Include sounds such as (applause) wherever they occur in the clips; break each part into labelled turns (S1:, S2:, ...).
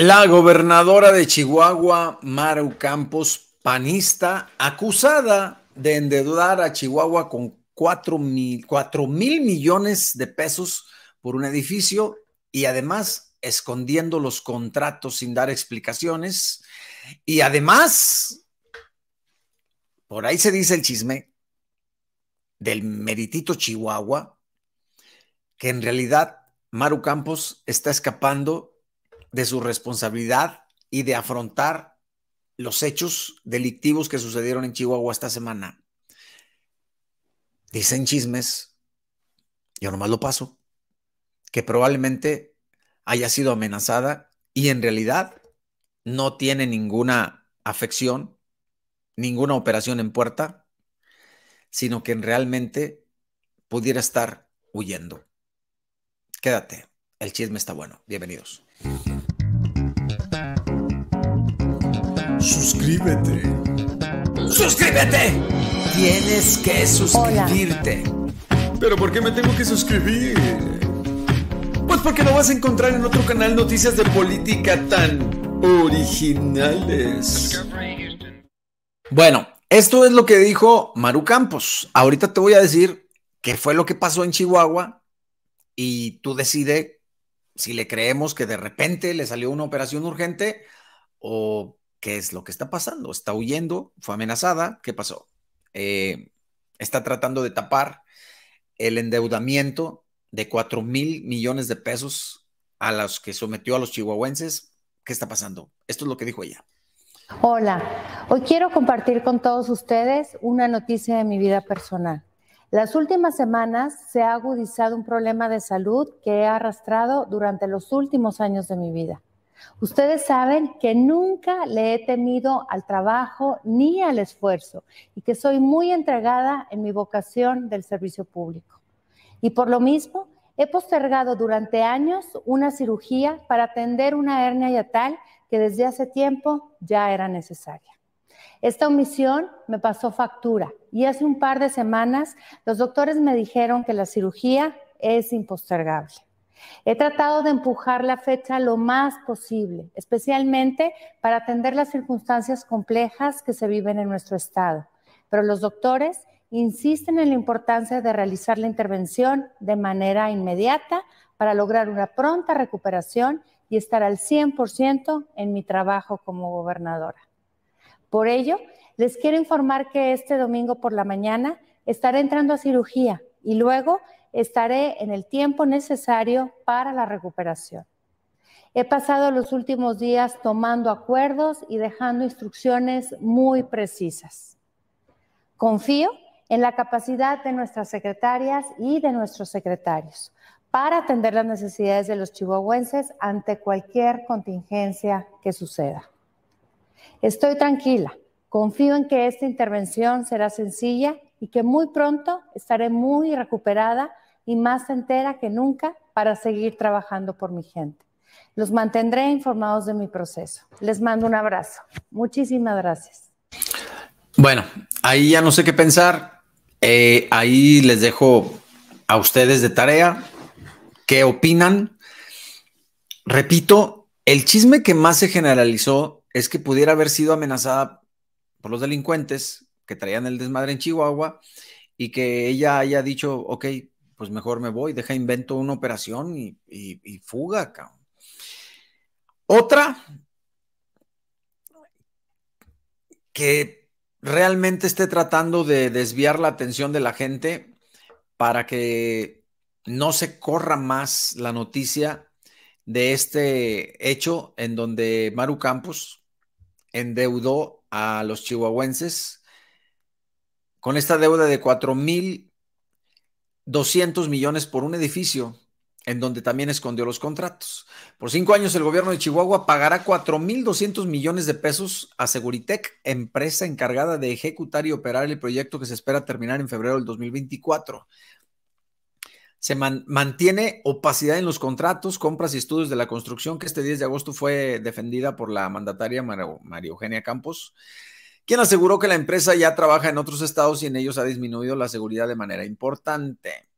S1: La gobernadora de Chihuahua, Maru Campos, panista, acusada de endeudar a Chihuahua con 4 mil, mil millones de pesos por un edificio y además escondiendo los contratos sin dar explicaciones. Y además, por ahí se dice el chisme del meritito Chihuahua, que en realidad Maru Campos está escapando de su responsabilidad y de afrontar los hechos delictivos que sucedieron en Chihuahua esta semana. Dicen chismes, yo nomás lo paso, que probablemente haya sido amenazada y en realidad no tiene ninguna afección, ninguna operación en puerta, sino que realmente pudiera estar huyendo. Quédate, el chisme está bueno. Bienvenidos. Suscríbete. ¡Suscríbete! Tienes que suscribirte. ¿Pero por qué me tengo que suscribir? Pues porque no vas a encontrar en otro canal noticias de política tan originales. Bueno, esto es lo que dijo Maru Campos. Ahorita te voy a decir qué fue lo que pasó en Chihuahua y tú decides si le creemos que de repente le salió una operación urgente o ¿Qué es lo que está pasando? ¿Está huyendo? ¿Fue amenazada? ¿Qué pasó? Eh, está tratando de tapar el endeudamiento de 4 mil millones de pesos a los que sometió a los chihuahuenses. ¿Qué está pasando? Esto es lo que dijo ella.
S2: Hola, hoy quiero compartir con todos ustedes una noticia de mi vida personal. Las últimas semanas se ha agudizado un problema de salud que he arrastrado durante los últimos años de mi vida. Ustedes saben que nunca le he temido al trabajo ni al esfuerzo y que soy muy entregada en mi vocación del servicio público. Y por lo mismo, he postergado durante años una cirugía para atender una hernia yatal que desde hace tiempo ya era necesaria. Esta omisión me pasó factura y hace un par de semanas los doctores me dijeron que la cirugía es impostergable. He tratado de empujar la fecha lo más posible, especialmente para atender las circunstancias complejas que se viven en nuestro estado. Pero los doctores insisten en la importancia de realizar la intervención de manera inmediata para lograr una pronta recuperación y estar al 100% en mi trabajo como gobernadora. Por ello, les quiero informar que este domingo por la mañana estaré entrando a cirugía y luego estaré en el tiempo necesario para la recuperación. He pasado los últimos días tomando acuerdos y dejando instrucciones muy precisas. Confío en la capacidad de nuestras secretarias y de nuestros secretarios para atender las necesidades de los chihuahuenses ante cualquier contingencia que suceda. Estoy tranquila, confío en que esta intervención será sencilla y que muy pronto estaré muy recuperada y más entera que nunca para seguir trabajando por mi gente. Los mantendré informados de mi proceso. Les mando un abrazo. Muchísimas gracias.
S1: Bueno, ahí ya no sé qué pensar. Eh, ahí les dejo a ustedes de tarea. ¿Qué opinan? Repito, el chisme que más se generalizó es que pudiera haber sido amenazada por los delincuentes que traían el desmadre en Chihuahua y que ella haya dicho, ok, pues mejor me voy, deja invento una operación y, fuga, cabrón. Otra que realmente esté tratando de desviar la atención de la gente para que no se corra más la noticia de este hecho en donde Maru Campos endeudó a los chihuahuenses con esta deuda de 4.200 millones por un edificio en donde también escondió los contratos. Por cinco años el gobierno de Chihuahua pagará 4.200 millones de pesos a Seguritec, empresa encargada de ejecutar y operar el proyecto que se espera terminar en febrero del 2024. Se mantiene opacidad en los contratos, compras y estudios de la construcción, que este 10 de agosto fue defendida por la mandataria María Eugenia Campos quien aseguró que la empresa ya trabaja en otros estados y en ellos ha disminuido la seguridad de manera importante.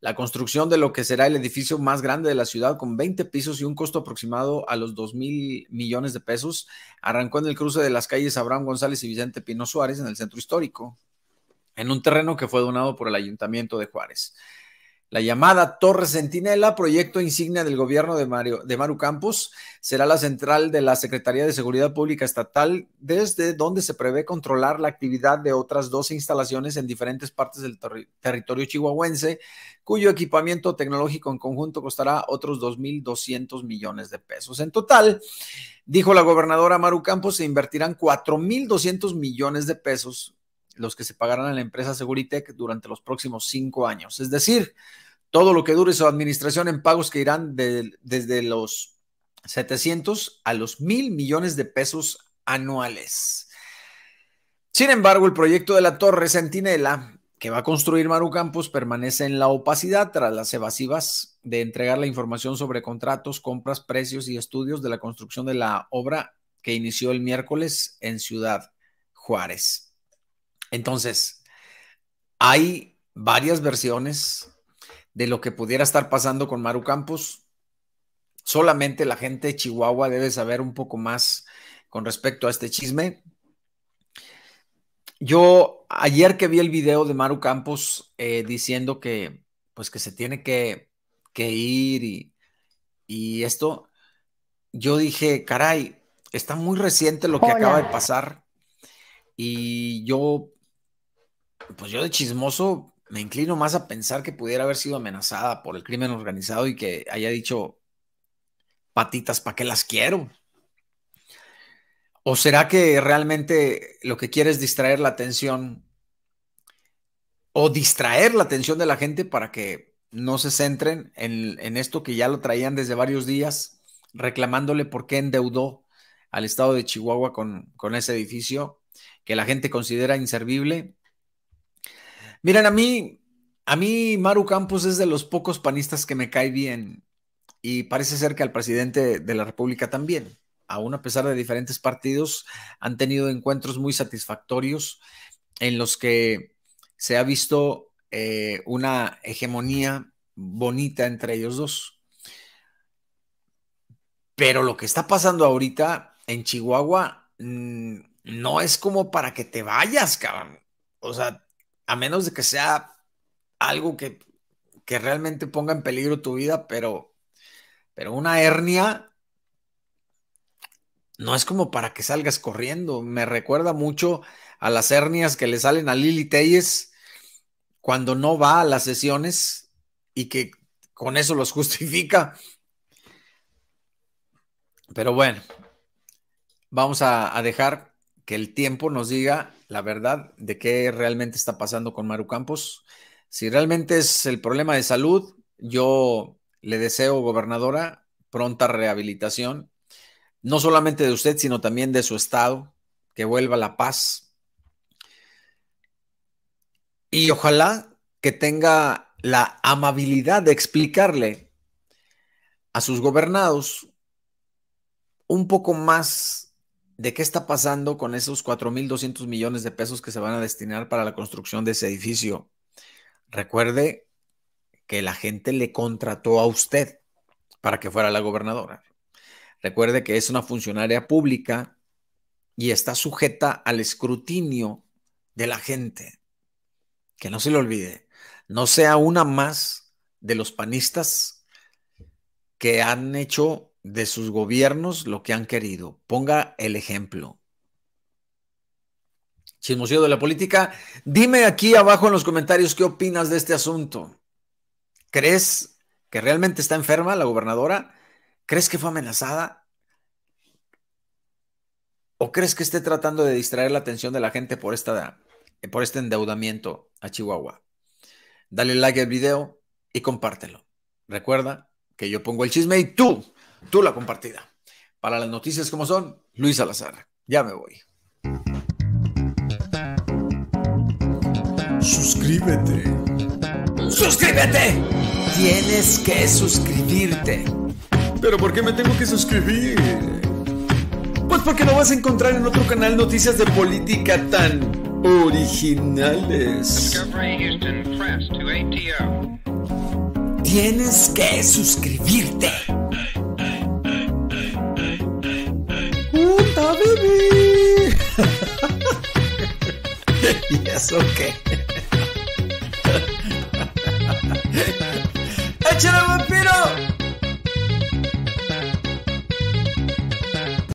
S1: La construcción de lo que será el edificio más grande de la ciudad con 20 pisos y un costo aproximado a los 2 mil millones de pesos arrancó en el cruce de las calles Abraham González y Vicente Pino Suárez en el centro histórico, en un terreno que fue donado por el ayuntamiento de Juárez. La llamada Torre Centinela, proyecto insignia del gobierno de, Mario, de Maru Campos, será la central de la Secretaría de Seguridad Pública Estatal, desde donde se prevé controlar la actividad de otras 12 instalaciones en diferentes partes del territorio chihuahuense, cuyo equipamiento tecnológico en conjunto costará otros 2.200 millones de pesos. En total, dijo la gobernadora Maru Campos, se invertirán 4.200 millones de pesos los que se pagarán a la empresa Seguritech durante los próximos cinco años. Es decir, todo lo que dure su administración en pagos que irán desde los 700 a los mil millones de pesos anuales. Sin embargo, el proyecto de la Torre Centinela que va a construir Maru Campos permanece en la opacidad tras las evasivas de entregar la información sobre contratos, compras, precios y estudios de la construcción de la obra que inició el miércoles en Ciudad Juárez. Entonces, hay varias versiones de lo que pudiera estar pasando con Maru Campos. Solamente la gente de Chihuahua debe saber un poco más con respecto a este chisme. Yo ayer que vi el video de Maru Campos eh, diciendo que pues que se tiene que, ir y, esto, yo dije, caray, está muy reciente lo que acaba de pasar y yo pues yo de chismoso me inclino más a pensar que pudiera haber sido amenazada por el crimen organizado y que haya dicho, patitas, ¿para qué las quiero? ¿O será que realmente lo que quiere es distraer la atención o distraer la atención de la gente para que no se centren en, esto que ya lo traían desde varios días, reclamándole por qué endeudó al estado de Chihuahua con, con ese edificio que la gente considera inservible Miren, a mí, a mí Maru Campos es de los pocos panistas que me cae bien y parece ser que al presidente de la República también. Aún a pesar de diferentes partidos, han tenido encuentros muy satisfactorios en los que se ha visto eh, una hegemonía bonita entre ellos dos. Pero lo que está pasando ahorita en Chihuahua mm, no es como para que te vayas, cabrón. O sea, a menos de que sea algo que, realmente ponga en peligro tu vida, pero, pero una hernia no es como para que salgas corriendo. Me recuerda mucho a las hernias que le salen a Lili Telles cuando no va a las sesiones y que con eso los (laughs) justifica. Pero bueno, vamos a dejar que el tiempo nos diga la verdad de qué realmente está pasando con Maru Campos. Si realmente es el problema de salud, yo le deseo, gobernadora, pronta rehabilitación, no solamente de usted, sino también de su estado, que vuelva la paz. Y ojalá que tenga la amabilidad de explicarle a sus gobernados un poco más de qué está pasando con esos 4.200 millones de pesos que se van a destinar para la construcción de ese edificio. Recuerde que la gente le contrató a usted para que fuera la gobernadora. Recuerde que es una funcionaria pública y está sujeta al escrutinio de la gente. Que no se le olvide, no sea una más de los panistas que han hecho de sus gobiernos lo que han querido. Ponga el ejemplo. Chismoseo de la política, dime aquí abajo en los comentarios qué opinas de este asunto. ¿Crees que realmente está enferma la gobernadora? ¿Crees que fue amenazada? ¿O crees que esté tratando de distraer la atención de la gente por, esta, por este endeudamiento a Chihuahua? Dale like al video y compártelo. Recuerda que yo pongo el chisme y tú tú la compartida. Para las noticias como son, Luis Salazar. Ya me voy. Suscríbete. ¡Suscríbete! Tienes que suscribirte. ¿Pero por qué me tengo que suscribir? Pues porque no vas a encontrar en otro canal noticias de política tan originales. Tienes que suscribirte. ¿Con qué?
S2: (laughs) ¡Échale vampiro!